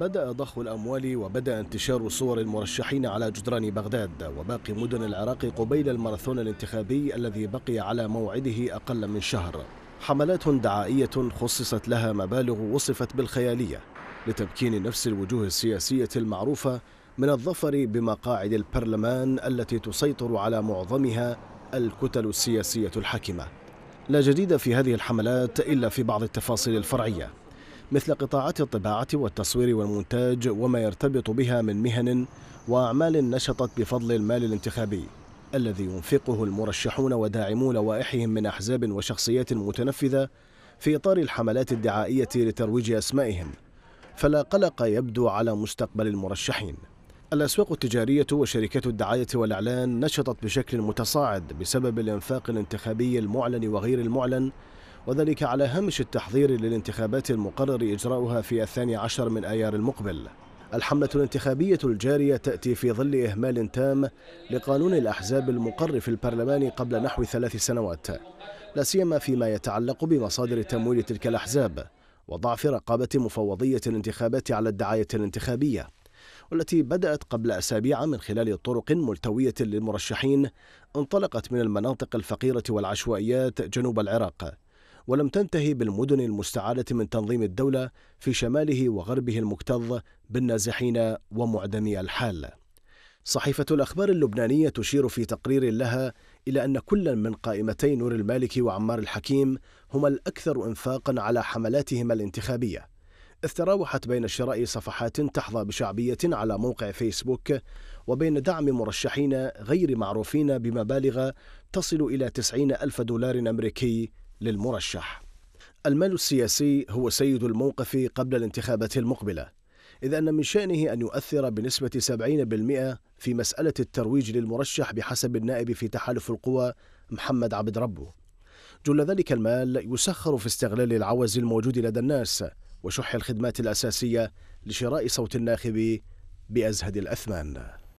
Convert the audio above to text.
بدأ ضخ الأموال وبدأ انتشار صور المرشحين على جدران بغداد وباقي مدن العراق قبيل الماراثون الانتخابي الذي بقي على موعده أقل من شهر حملات دعائية خصصت لها مبالغ وصفت بالخيالية لتمكين نفس الوجوه السياسية المعروفة من الظفر بمقاعد البرلمان التي تسيطر على معظمها الكتل السياسية الحاكمة لا جديد في هذه الحملات إلا في بعض التفاصيل الفرعية مثل قطاعات الطباعة والتصوير والمونتاج وما يرتبط بها من مهن وأعمال نشطت بفضل المال الانتخابي الذي ينفقه المرشحون وداعمو لوائحهم من أحزاب وشخصيات متنفذة في إطار الحملات الدعائية لترويج أسمائهم فلا قلق يبدو على مستقبل المرشحين الأسواق التجارية وشركات الدعاية والإعلان نشطت بشكل متصاعد بسبب الإنفاق الانتخابي المعلن وغير المعلن وذلك على هامش التحضير للانتخابات المقرر إجراؤها في الثاني عشر من آيار المقبل الحملة الانتخابية الجارية تأتي في ظل إهمال تام لقانون الأحزاب المقر في البرلمان قبل نحو ثلاث سنوات لا سيما فيما يتعلق بمصادر تمويل تلك الأحزاب وضعف رقابة مفوضية الانتخابات على الدعاية الانتخابية والتي بدأت قبل أسابيع من خلال طرق ملتوية للمرشحين انطلقت من المناطق الفقيرة والعشوائيات جنوب العراق ولم تنتهي بالمدن المستعاده من تنظيم الدوله في شماله وغربه المكتظ بالنازحين ومعدمي الحال. صحيفه الاخبار اللبنانيه تشير في تقرير لها الى ان كلا من قائمتي نور المالكي وعمار الحكيم هما الاكثر انفاقا على حملاتهما الانتخابيه. إذ تراوحت بين شراء صفحات تحظى بشعبية على موقع فيسبوك وبين دعم مرشحين غير معروفين بمبالغ تصل إلى 90 ألف دولار أمريكي للمرشح المال السياسي هو سيد الموقف قبل الانتخابات المقبله إذ أن من شأنه أن يؤثر بنسبة 70% في مسألة الترويج للمرشح بحسب النائب في تحالف القوى محمد عبد ربه. جل ذلك المال يسخر في استغلال العوز الموجود لدى الناس وشح الخدمات الأساسية لشراء صوت الناخب بأزهد الأثمان.